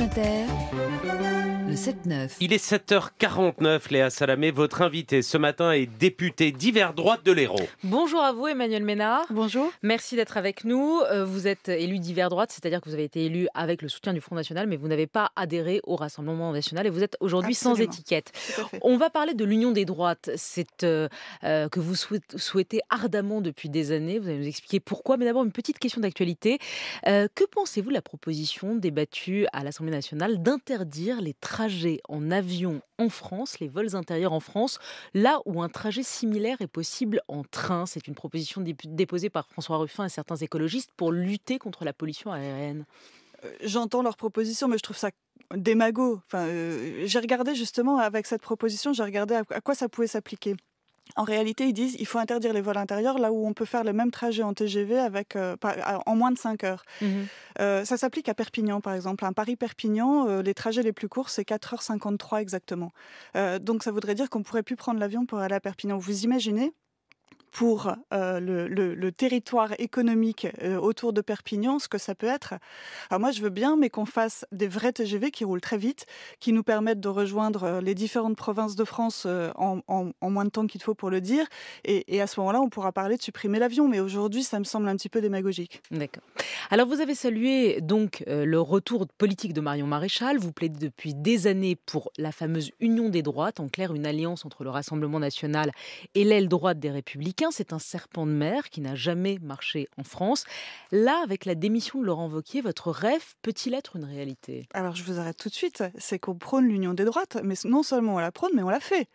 Inter, le 7-9. Il est 7h49, Léa Salamé. Votre invité ce matin est députée d'hiver droite de l'Hérault. Bonjour à vous, Emmanuel Ménard. Bonjour. Merci d'être avec nous. Euh, vous êtes élu d'hiver droite, c'est-à-dire que vous avez été élu avec le soutien du Front National, mais vous n'avez pas adhéré au Rassemblement National et vous êtes aujourd'hui sans étiquette. On va parler de l'union des droites, c'est euh, euh, que vous souhaitez ardemment depuis des années. Vous allez nous expliquer pourquoi, mais d'abord une petite question d'actualité. que pensez-vous de la proposition débattue à l'Assemblée nationale d'interdire les trajets en avion en France, les vols intérieurs en France, là où un trajet similaire est possible en train. C'est une proposition déposée par François Ruffin et certains écologistes pour lutter contre la pollution aérienne. Euh, j'entends leur proposition, mais je trouve ça démago. Enfin, euh, j'ai regardé justement avec cette proposition, j'ai regardé à quoi ça pouvait s'appliquer en réalité, ils disent qu'il faut interdire les vols intérieurs là où on peut faire le même trajet en TGV avec, euh, en moins de 5 heures. Mmh euh, ça s'applique à Perpignan, par exemple. À Paris-Perpignan, euh, les trajets les plus courts, c'est 4h53 exactement. donc ça voudrait dire qu'on pourrait plus prendre l'avion pour aller à Perpignan. Vous imaginez pour le, territoire économique autour de Perpignan, ce que ça peut être. Alors moi, je veux bien, mais qu'on fasse des vrais TGV qui roulent très vite, qui nous permettent de rejoindre les différentes provinces de France en, moins de temps qu'il faut pour le dire. Et, à ce moment-là, on pourra parler de supprimer l'avion. Mais aujourd'hui, ça me semble un petit peu démagogique. D'accord. Alors, vous avez salué donc le retour politique de Marion Maréchal. Vous plaidez depuis des années pour la fameuse union des droites, en clair une alliance entre le Rassemblement national et l'aile droite des Républicains c'est un serpent de mer qui n'a jamais marché en France. Là, avec la démission de Laurent Vauquier, votre rêve peut-il être une réalité Alors, je vous arrête tout de suite. C'est qu'on prône l'union des droites, mais non seulement on la prône, mais on la fait.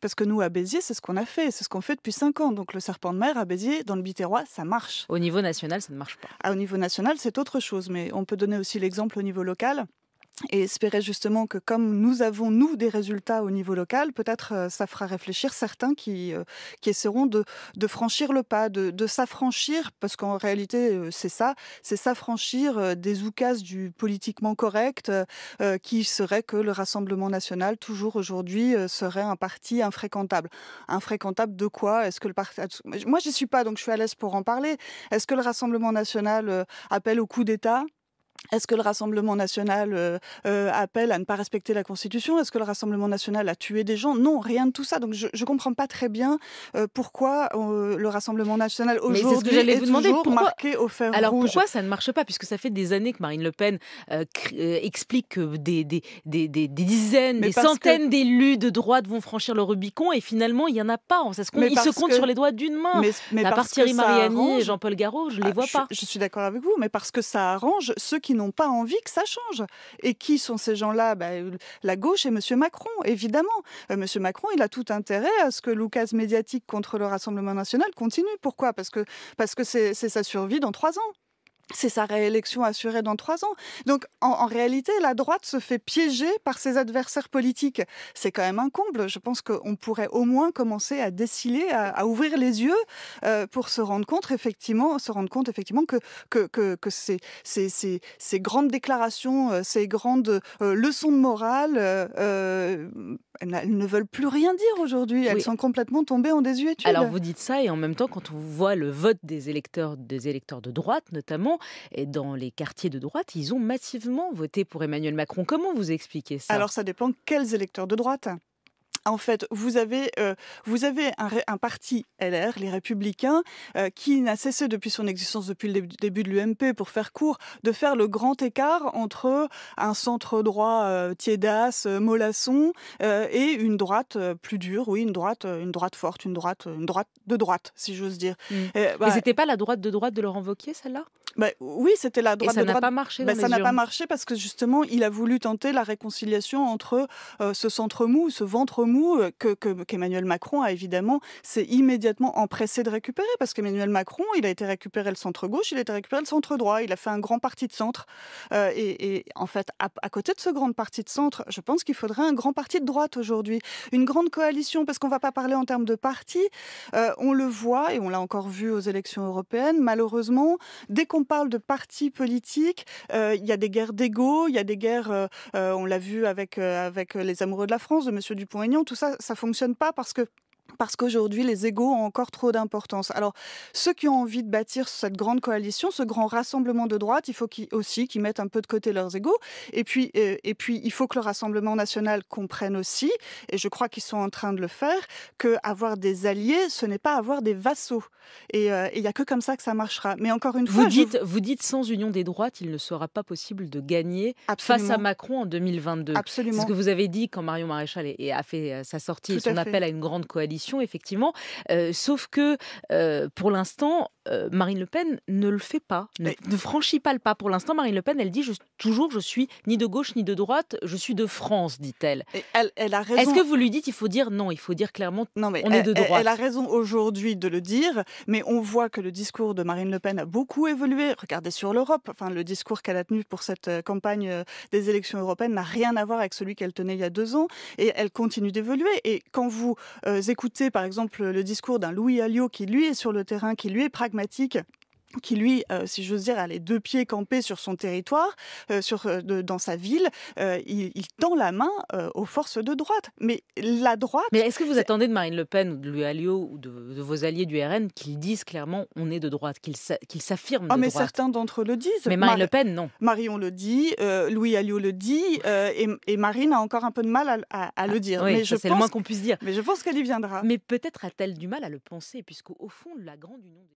Parce que nous, à Béziers, c'est ce qu'on a fait, c'est ce qu'on fait depuis 5 ans. Donc, le serpent de mer à Béziers, dans le Biterrois, ça marche. Au niveau national, ça ne marche pas. Ah, au niveau national, c'est autre chose, mais on peut donner aussi l'exemple au niveau local et espérer justement que comme nous avons, nous, des résultats au niveau local, peut-être euh, ça fera réfléchir certains qui, euh, qui essaieront de, de, franchir le pas, de, de s'affranchir, parce qu'en réalité euh, c'est ça, c'est s'affranchir des oucas du politiquement correct, qui serait que le Rassemblement national, toujours aujourd'hui, serait un parti infréquentable. Infréquentable de quoi Est-ce que le parti... Moi j'y suis pas, donc je suis à l'aise pour en parler. Est-ce que le Rassemblement national appelle au coup d'État est-ce que le Rassemblement national euh, euh, appelle à ne pas respecter la Constitution Est-ce que le Rassemblement national a tué des gens Non, rien de tout ça. Donc je ne comprends pas très bien euh, pourquoi le Rassemblement national aujourd'hui est, vous demander, toujours pourquoi... marqué au fer Alors pourquoi ça ne marche pas Puisque ça fait des années que Marine Le Pen explique que des, des, dizaines, des centaines d'élus de droite vont franchir le Rubicon et finalement il n'y en a pas. ils se comptent sur les doigts d'une main. Mais, Mais à Mariani et Jean-Paul Garraud, je ne les ah, vois pas. Je, je suis d'accord avec vous, mais parce que ça arrange ceux qui qui n'ont pas envie que ça change. Et qui sont ces gens-là bah, La gauche et M. Macron, évidemment. Euh, M. Macron, il a tout intérêt à ce que Lucas médiatique contre le Rassemblement national continue. Pourquoi Parce que c'est parce que sa survie dans trois ans c'est sa réélection assurée dans trois ans. Donc en, réalité, la droite se fait piéger par ses adversaires politiques. C'est quand même un comble. Je pense qu'on pourrait au moins commencer à déciler, à, ouvrir les yeux euh, pour se rendre compte effectivement, se rendre compte effectivement que que, ces, grandes déclarations, euh, ces grandes euh, leçons de morale, elles ne veulent plus rien dire aujourd'hui. Elles sont complètement tombées en désuétude. Alors vous dites ça et en même temps, quand on voit le vote des électeurs, des électeurs de droite notamment et dans les quartiers de droite, ils ont massivement voté pour Emmanuel Macron. Comment vous expliquez ça Alors ça dépend quels électeurs de droite en fait, vous avez, euh, vous avez un, parti LR, les Républicains, euh, qui n'a cessé depuis son existence, depuis le début de l'UMP, pour faire court, de faire le grand écart entre un centre droit euh, tiédas, mollasson, et une droite plus dure, oui, une droite, une droite forte, une droite, une droite de droite, si j'ose dire. Mmh. Et, bah, c'était pas la droite de droite de leur Wauquiez, celle-là bah, oui, c'était la droite ça de droite. Ça n'a pas marché. Bah, ça n'a pas hein. marché parce que justement, il a voulu tenter la réconciliation entre euh, ce centre mou, ce ventre mou euh, que qu'Emmanuel Macron a évidemment s'est immédiatement empressé de récupérer parce qu'Emmanuel Macron, il a été récupéré le centre gauche, il a été récupéré le centre droit, il a fait un grand parti de centre. Euh, et, en fait, à, côté de ce grand parti de centre, je pense qu'il faudrait un grand parti de droite aujourd'hui, une grande coalition parce qu'on ne va pas parler en termes de parti. on le voit et on l'a encore vu aux élections européennes. Malheureusement, dès qu'on parle de partis politiques, euh, il y a des guerres d'ego, il y a des guerres, euh, euh, on l'a vu avec, avec les amoureux de la France, de Monsieur Dupont-Aignan, tout ça, ça ne fonctionne pas parce que parce qu'aujourd'hui, les égaux ont encore trop d'importance. Alors, ceux qui ont envie de bâtir cette grande coalition, ce grand rassemblement de droite, il faut aussi qu'ils mettent un peu de côté leurs égaux. Et puis, euh, et puis, il faut que le Rassemblement national comprenne aussi, et je crois qu'ils sont en train de le faire, que avoir des alliés, ce n'est pas avoir des vassaux. Et euh, il n'y a que comme ça que ça marchera. Mais encore une vous fois, dites, vous dites sans union des droites, il ne sera pas possible de gagner face à Macron en 2022. Absolument. ce que vous avez dit quand Marion Maréchal a fait euh, sa sortie, et son appel à une grande coalition effectivement. Euh, sauf que, euh, pour l'instant, euh, Marine Le Pen ne le fait pas, ne, franchit pas le pas. Pour l'instant, Marine Le Pen, elle dit toujours je suis ni de gauche ni de droite, je suis de France, dit-elle. Elle, a raison. Est-ce que vous lui dites il faut dire non, il faut dire clairement on est de droite Elle a raison aujourd'hui de le dire, mais on voit que le discours de Marine Le Pen a beaucoup évolué. Regardez sur l'Europe, enfin le discours qu'elle a tenu pour cette euh, campagne euh, des élections européennes n'a rien à voir avec celui qu'elle tenait il y a deux ans, et elle continue d'évoluer. Et quand vous écoutez par exemple le discours d'un Louis Alliot qui lui est sur le terrain, qui lui est pragmatique, qui lui, euh, si j'ose dire, a les deux pieds campés sur son territoire, euh, sur, euh, dans sa ville, il, tend la main aux forces de droite. Mais la droite... Mais est-ce que vous attendez de Marine Le Pen ou de Alliot ou de, vos alliés du RN qu'ils disent clairement on est de droite, qu'ils s'affirment ah, de mais certains d'entre eux le disent. Mais Marine Le Pen, non. on le dit, Louis Alliot le dit, et, Marine a encore un peu de mal à, le ah, dire. c'est le moins qu'on puisse dire. Mais je pense qu'elle y viendra. Mais peut-être a-t-elle du mal à le penser, puisqu'au fond, la grande union...